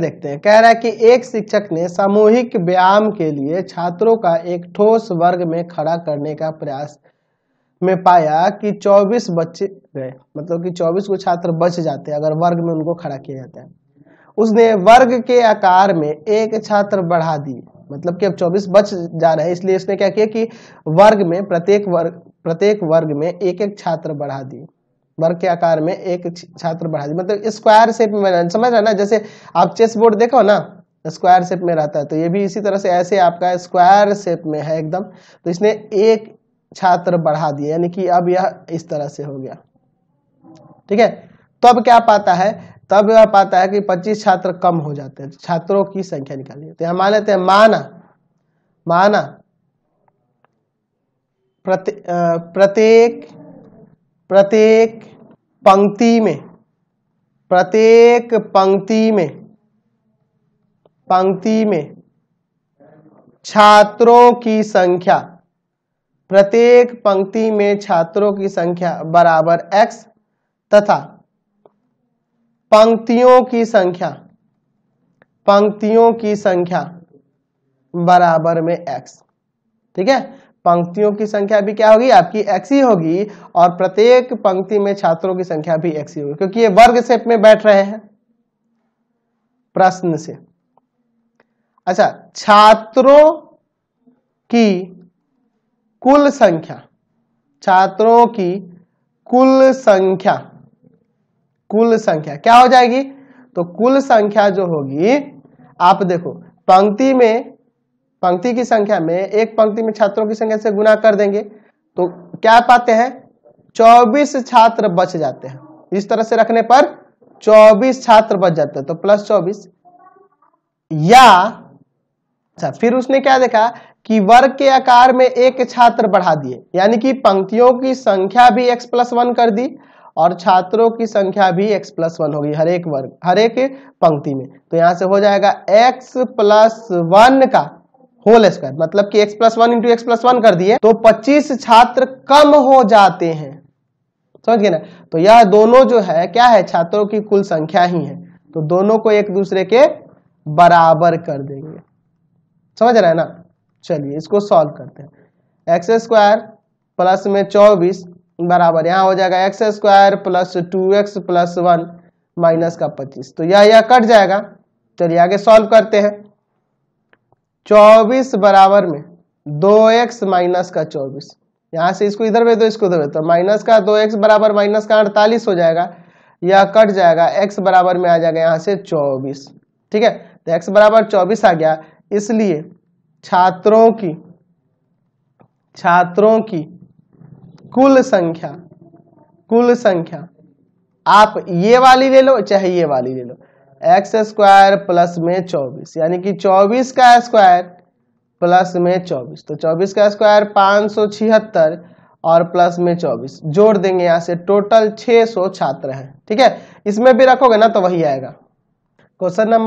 देखते हैं कह रहा है कि एक शिक्षक ने सामूहिक व्यायाम के लिए छात्रों का एक ठोस वर्ग में खड़ा करने का प्रयास में पाया कि 24 बच्चे गए मतलब कि 24 को छात्र बच जाते हैं अगर वर्ग में उनको खड़ा किया जाता है उसने वर्ग के आकार में एक छात्र बढ़ा दिए मतलब कि अब 24 बच जा रहे हैं इसलिए इसने क्या किया कि वर्ग में प्रत्येक वर्ग प्रत्येक वर्ग में एक एक छात्र बढ़ा दिए वर्ग के आकार में एक छात्र बढ़ा दी मतलब स्क्वायर शेप में समझ रहे ना जैसे आप चेस बोर्ड देखो ना स्क्वायर तो शेप में रहता है तो ये भी इसी तरह से ऐसे आपका स्क्वायर शेप में है एकदम तो इसने एक छात्र बढ़ा दिया यानी कि अब यह इस तरह से हो गया ठीक है तो अब क्या पाता है तब यह पाता है कि 25 छात्र कम हो जाते हैं छात्रों की संख्या निकालिए तो मान लेते हैं माना माना प्रत्येक प्रत्येक प्रत्येक पंक्ति में प्रत्येक पंक्ति में पंक्ति में छात्रों की संख्या प्रत्येक पंक्ति में छात्रों की संख्या बराबर x तथा पंक्तियों की संख्या पंक्तियों की संख्या बराबर में x ठीक है पंक्तियों की संख्या भी क्या होगी आपकी एक्स ही होगी और प्रत्येक पंक्ति में छात्रों की संख्या भी एक्स ही होगी क्योंकि ये वर्ग सेप में बैठ रहे हैं प्रश्न से अच्छा छात्रों की कुल संख्या छात्रों की कुल संख्या कुल संख्या क्या हो जाएगी तो कुल संख्या जो होगी आप देखो पंक्ति में पंक्ति की संख्या में एक पंक्ति में छात्रों की संख्या से गुना कर देंगे तो क्या पाते हैं चौबीस छात्र बच जाते हैं इस तरह से रखने पर चौबीस छात्र बच जाते हैं तो प्लस चौबीस या अच्छा फिर उसने क्या देखा कि वर्ग के आकार में एक छात्र बढ़ा दिए यानी कि पंक्तियों की संख्या भी एक्स प्लस वन कर दी और छात्रों की संख्या भी एक्स प्लस वन होगी हर एक वर्ग हर एक पंक्ति में तो यहां से हो जाएगा एक्स प्लस वन का होल स्क्वायर मतलब कि x plus one into x plus one कर दिए तो 25 छात्र कम हो जाते हैं समझ गए ना तो यह दोनों जो है क्या है छात्रों की कुल संख्या ही है तो दोनों को एक दूसरे के बराबर कर देंगे समझ रहे हैं ना चलिए इसको सॉल्व करते हैं एक्स स्क्वायर प्लस में चौबीस बराबर यहां हो जाएगा x square plus two x plus one minus का पच्चीस तो यह यह कट जाएगा चलिए आगे सॉल्व करते हैं चौबीस बराबर में दो एक्स माइनस का चौबीस यहां से इसको इधर भेज दो इसको उधर भेज दो तो माइनस का दो एक्स बराबर माइनस का अड़तालीस हो जाएगा यह कट जाएगा एक्स बराबर में आ जाएगा यहां से चौबीस ठीक है तो एक्स बराबर चौबीस आ गया इसलिए छात्रों की छात्रों की कुल संख्या कुल संख्या आप ये वाली ले लो चाहे ये वाली ले लो एक्स स्क्वायर प्लस में चौबीस यानी कि चौबीस का स्क्वायर प्लस में चौबीस तो चौबीस का स्क्वायर पाँच सौ छिहत्तर और प्लस में चौबीस जोड़ देंगे यहाँ से टोटल छः सौ छात्र हैं ठीक है इसमें भी रखोगे ना तो वही आएगा क्वेश्चन नंबर